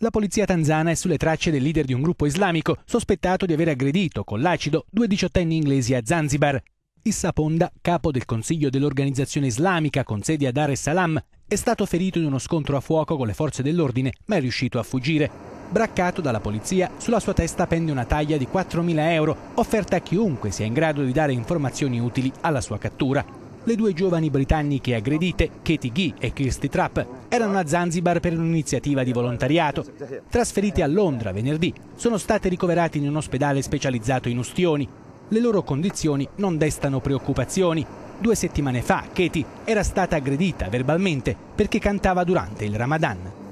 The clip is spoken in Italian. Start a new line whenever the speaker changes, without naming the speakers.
La polizia tanzana è sulle tracce del leader di un gruppo islamico sospettato di aver aggredito con l'acido due diciottenni inglesi a Zanzibar. Issa Ponda, capo del Consiglio dell'Organizzazione Islamica con sede a Dar es Salaam, è stato ferito in uno scontro a fuoco con le forze dell'ordine, ma è riuscito a fuggire. Braccato dalla polizia, sulla sua testa pende una taglia di 4.000 euro, offerta a chiunque sia in grado di dare informazioni utili alla sua cattura le due giovani britanniche aggredite, Katie Gee e Kirsty Trapp, erano a Zanzibar per un'iniziativa di volontariato. Trasferite a Londra venerdì, sono state ricoverate in un ospedale specializzato in ustioni. Le loro condizioni non destano preoccupazioni. Due settimane fa Katie era stata aggredita verbalmente perché cantava durante il Ramadan.